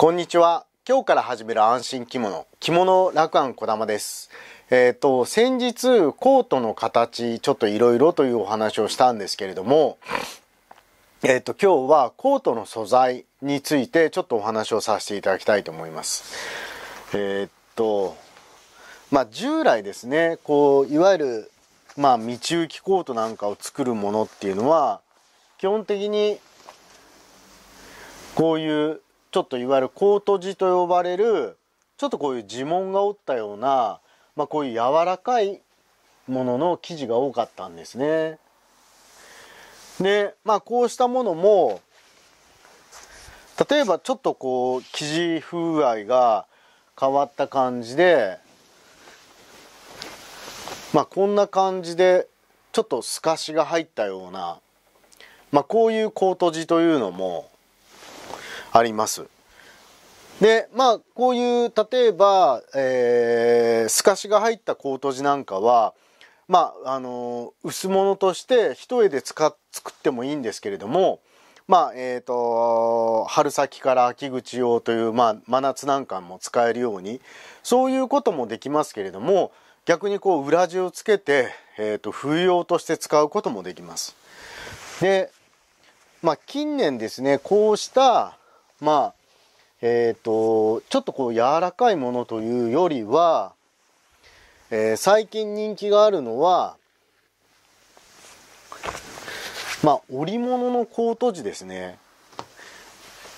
こんにちは。今日から始める安心着物、着物楽安小玉です。えっ、ー、と、先日、コートの形、ちょっといろいろというお話をしたんですけれども、えっ、ー、と、今日はコートの素材についてちょっとお話をさせていただきたいと思います。えっ、ー、と、まあ、従来ですね、こう、いわゆる、まあ、道行きコートなんかを作るものっていうのは、基本的に、こういうちょっといわゆるコート地と呼ばれるちょっとこういう地紋がおったような、まあ、こういう柔らかいものの生地が多かったんですね。でまあこうしたものも例えばちょっとこう生地風合いが変わった感じでまあこんな感じでちょっと透かしが入ったような、まあ、こういうコート地というのもあります。でまあこういう例えば、えー、透かしが入ったコート地なんかはまああの薄物として一重で使作ってもいいんですけれどもまあえーと、春先から秋口用という、まあ、真夏なんかも使えるようにそういうこともできますけれども逆にこう裏地をつけて、えーと冬用として使うこともできます。で、まあ、近年ですねこうしたまあ、えっ、ー、と、ちょっとこう柔らかいものというよりは、えー、最近人気があるのは、まあ、織物のコート地ですね。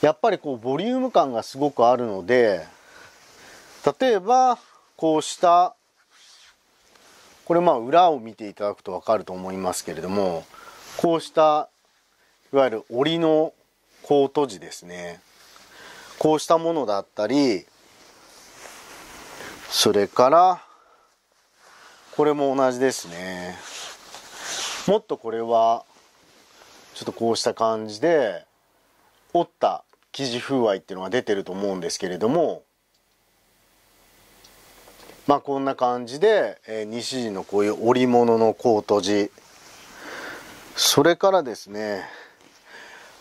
やっぱりこうボリューム感がすごくあるので、例えば、こうしたこれまあ裏を見ていただくと分かると思いますけれどもこうしたいわゆる織のコート地ですねこうしたものだったりそれからこれも同じですねもっとこれはちょっとこうした感じで折った生地風合いっていうのが出てると思うんですけれどもまあこんな感じで、えー、西陣のこういう織物のコート地それからですね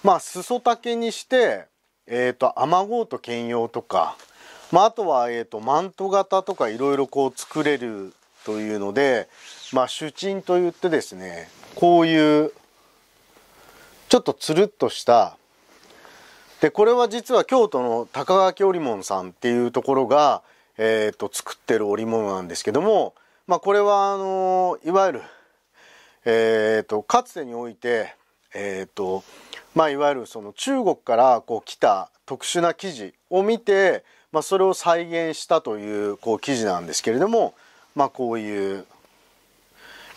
まあ裾丈にしてえっ、ー、と、雨ごゴ兼用とか、まあ、あとは、えー、と、マント型とかいろいろこう作れるというので、まあ、主鎮といってですね、こういう、ちょっとつるっとした、で、これは実は京都の高垣織物さんっていうところが、えー、と、作ってる織物なんですけども、まあ、これは、あのいわゆる、えっ、と、かつてにおいて、えっ、と、まあ、いわゆるその中国からこう来た特殊な記事を見て、まあ、それを再現したというこう記事なんですけれども、まあ、こういう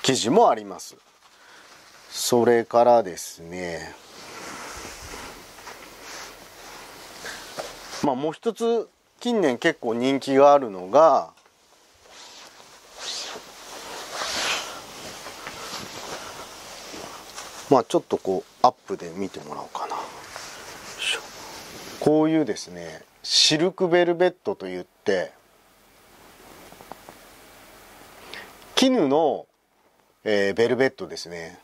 記事もあります。それからですね、まあ、もう一つ近年結構人気があるのがまあちょっとこうアップで見てもらおうかなこういうですねシルクベルベットといって絹の、えー、ベルベットですね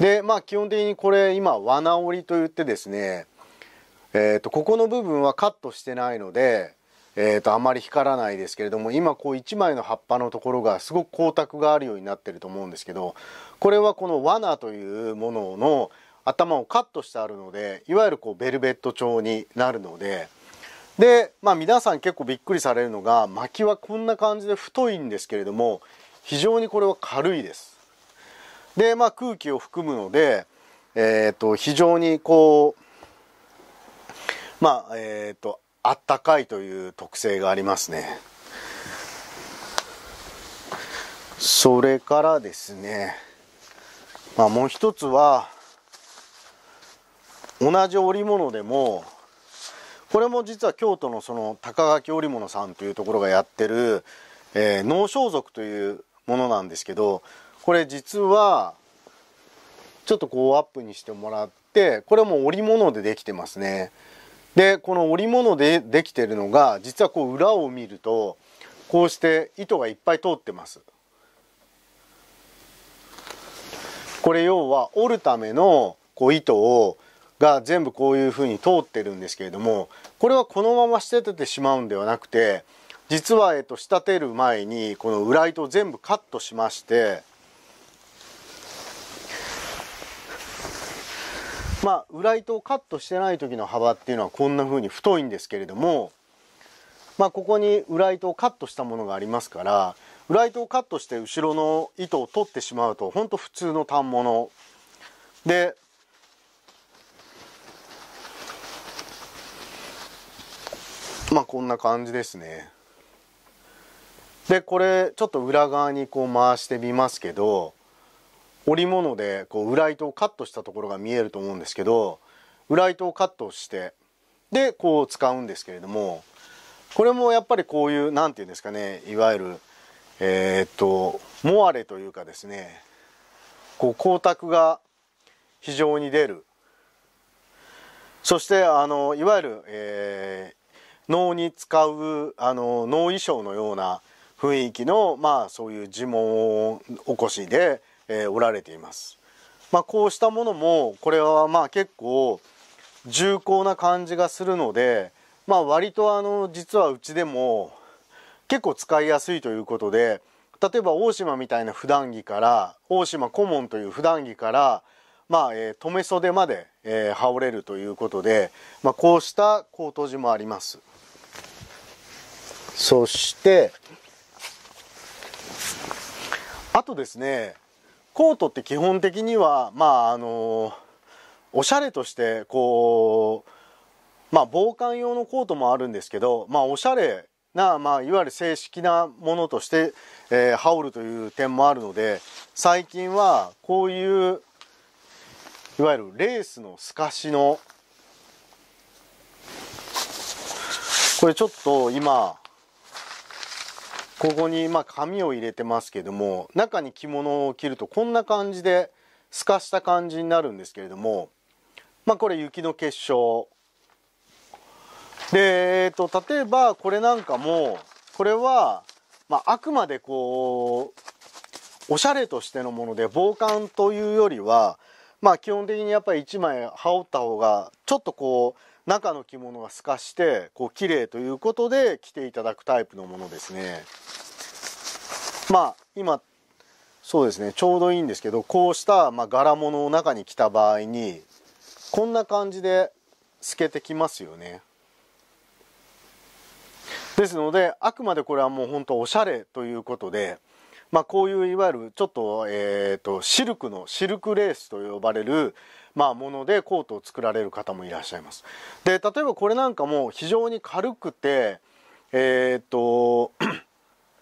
でまあ基本的にこれ今罠織りといってですねえーとここの部分はカットしてないのでえーと、あまり光らないですけれども今こう1枚の葉っぱのところがすごく光沢があるようになってると思うんですけどこれはこの罠というものの頭をカットしてあるのでいわゆるこうベルベット調になるのでで、まあ、皆さん結構びっくりされるのが薪はこんな感じで太いんですけれども非常にこれは軽いです。で、まあ、空気を含むので、えーと、と非常にこうまあえっ、ー、とあったかいという特性がありますねそれからですねまあもう一つは同じ織物でもこれも実は京都のその高垣織物さんというところがやってる、えー、能装束というものなんですけどこれ実はちょっとこうアップにしてもらってこれも織物でできてますねでこの織物でできてるのが実はこう裏を見るとこうして糸がいっぱい通ってますこれ要は織るためのこう糸をが全部こういうふうに通ってるんですけれどもこれはこのまま捨ててしまうんではなくて実は、えっと、仕立てる前にこの裏糸を全部カットしましてまあ裏糸をカットしてない時の幅っていうのはこんな風に太いんですけれどもまあここに裏糸をカットしたものがありますから裏糸をカットして後ろの糸を取ってしまうとほんと普通の反物でまあこんな感じですねでこれちょっと裏側にこう回してみますけど織物でこう裏糸をカットしたところが見えると思うんですけど裏糸をカットしてでこう使うんですけれどもこれもやっぱりこういう何て言うんですかねいわゆるえー、っとモアレというかですねこう光沢が非常に出るそしてあのいわゆる、えー、能に使うあの能衣装のような雰囲気のまあそういう呪文起こしでえー、おられています。まあ、こうしたものもこれはまあ結構重厚な感じがするので、まあ、割とあの実はうちでも結構使いやすいということで例えば大島みたいな普段着から大島顧問という普段着からまあ、え留め袖まで、えー、羽織れるということで、まあ、こうしたコート地もありますそしてあとですねコートって基本的にはまああのおしゃれとしてこうまあ防寒用のコートもあるんですけどまあおしゃれな、まあ、いわゆる正式なものとして、えー、羽織るという点もあるので最近はこういういわゆるレースの透かしのこれちょっと今ここにまあ紙を入れてますけども中に着物を着るとこんな感じで透かした感じになるんですけれどもまあこれ雪の結晶で、えっと、と例えばこれなんかもこれは、まあ、あくまでこうおしゃれとしてのもので防寒というよりはまあ基本的にやっぱり1枚羽織った方がちょっとこう中の着物が透かしてこう綺麗ということで着ていただくタイプのものですねまあ今そうですねちょうどいいんですけどこうした、まあ、柄物を中に着た場合にこんな感じで透けてきますよねですのであくまでこれはもう本当おしゃれということでまあ、こういういわゆるちょっと,、えーと、とシルクのシルクレースと呼ばれる、まあ、ものでコートを作られる方もいらっしゃいます。で例えばこれなんかも非常に軽くてえー、っと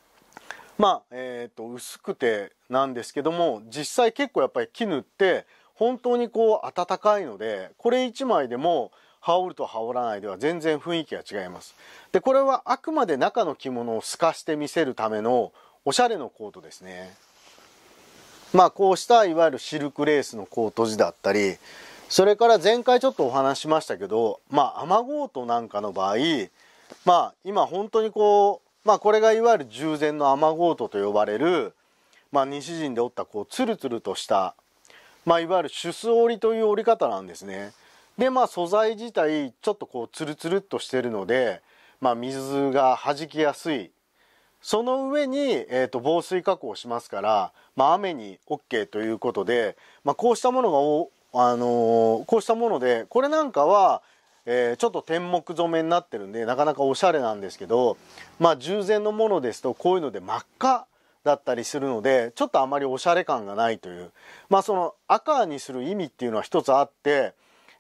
まあ、えー、っと薄くてなんですけども実際結構やっぱり絹って本当にこう暖かいのでこれ1枚でも羽織ると羽織らないでは全然雰囲気が違います。でこれはあくまで中の着物を透かして見せるためのおしゃれのコートですね。まあこうしたいわゆるシルクレースのコート地だったりそれから前回ちょっとお話しましたけどまあ雨ごうとなんかの場合まあ今本当にこうまあこれがいわゆる従前の雨ごうとと呼ばれる、まあ、西陣で織ったこうツルツルとしたまあいわゆる手す折りという折り方なんですね。でまあ素材自体ちょっとこうツルツルっとしてるので、まあ、水が弾きやすいその上に、えーと、防水加工しますから、まあ、雨に OK ということで、まあ、こうしたものがお、あのー、こうしたものでこれなんかは、えー、ちょっと天目染めになってるんでなかなかおしゃれなんですけど、まあ、従前のものですとこういうので真っ赤だったりするのでちょっとあまりおしゃれ感がないという、まあ、その赤にする意味っていうのは一つあって、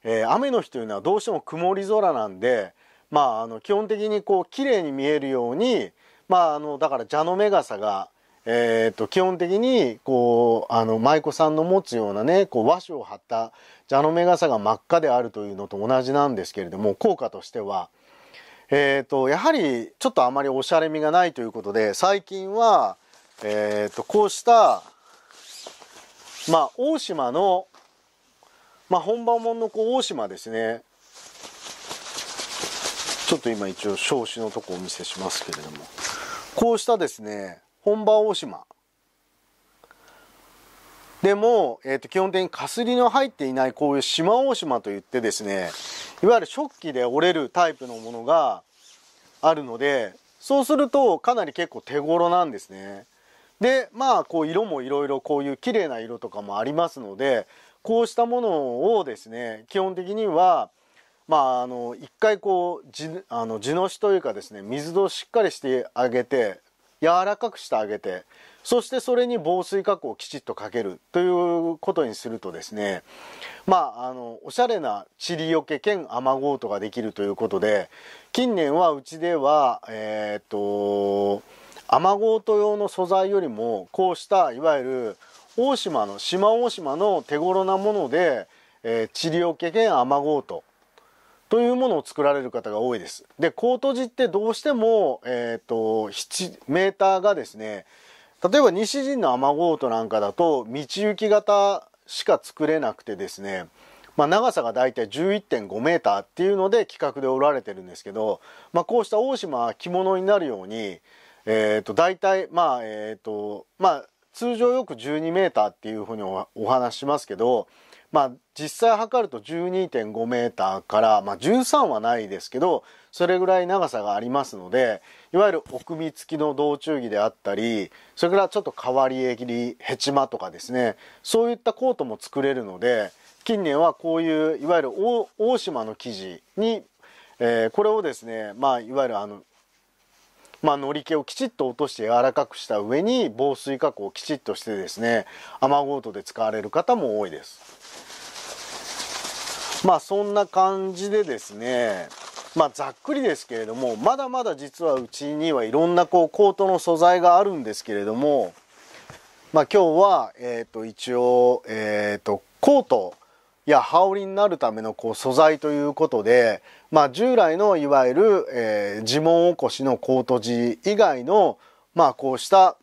えー、雨の日というのはどうしても曇り空なんで、まあ、あの基本的にこう綺麗に見えるようにまあ、あのだから蛇の目傘が、えー、と基本的にこうあの舞妓さんの持つようなねこう和紙を貼った蛇の目傘が真っ赤であるというのと同じなんですけれども効果としては、えーと、やはりちょっとあまりおしゃれみがないということで最近は、えー、とこうした、まあ、大島の、まあ、本場もんのこう大島ですねちょっと今一応少子のとこお見せしますけれども。こうしたですね本場大島でも、えー、と基本的にかすりの入っていないこういう島大島といってですねいわゆる食器で折れるタイプのものがあるのでそうするとかなり結構手頃なんですね。でまあこう色もいろいろこういう綺麗な色とかもありますのでこうしたものをですね基本的にはまあ、あの一回こう地あの地のしというかですね水戸をしっかりしてあげて柔らかくしてあげてそしてそれに防水加工をきちっとかけるということにするとですねまああのおしゃれなちりよけ兼雨ごうとができるということで近年はうちではえー、っと雨ごうと用の素材よりもこうしたいわゆる大島の島大島の手頃なもので、えりよけ兼雨ごうとというものを作られる方が多いです。で、コート地ってどうしても、えっ、ー、と、メーターがですね、例えば西陣の雨ゴートなんかだと、道行き型しか作れなくてですね、まあ、長さが大体11.5メーターっていうので企画で織られてるんですけど、まあ、こうした大島は着物になるように、えっ、ー、と、大体、まあ、えっ、ー、と、まあ、通常よく12メーターっていうふうにお話ししますけど、まあ、実際測ると12.5メーターから、まあ、13はないですけど、それぐらい長さがありますので、いわゆる奥見付きの道中着であったり、それからちょっと変わり襟、ヘチマとかですね、そういったコートも作れるので、近年はこういう、いわゆる大島の生地に、えー、これをですね、まあ、いわゆるあの、まあ、のり気をきちっと落として柔らかくした上に防水加工をきちっとしてですね雨ごートで使われる方も多いです。まあそんな感じでですねまあ、ざっくりですけれどもまだまだ実はうちにはいろんなこうコートの素材があるんですけれども、まあ、今日は、えー、と一応、えー、とコートや羽織になるためのこう素材ということで、まあ、従来のいわゆる、えー、呪文起こしのコート地以外の、まあ、こうした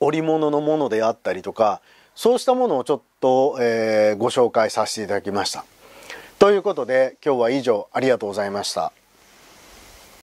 織物のものであったりとかそうしたものをちょっと、えー、ご紹介させていただきました。ということで今日は以上ありがとうございました。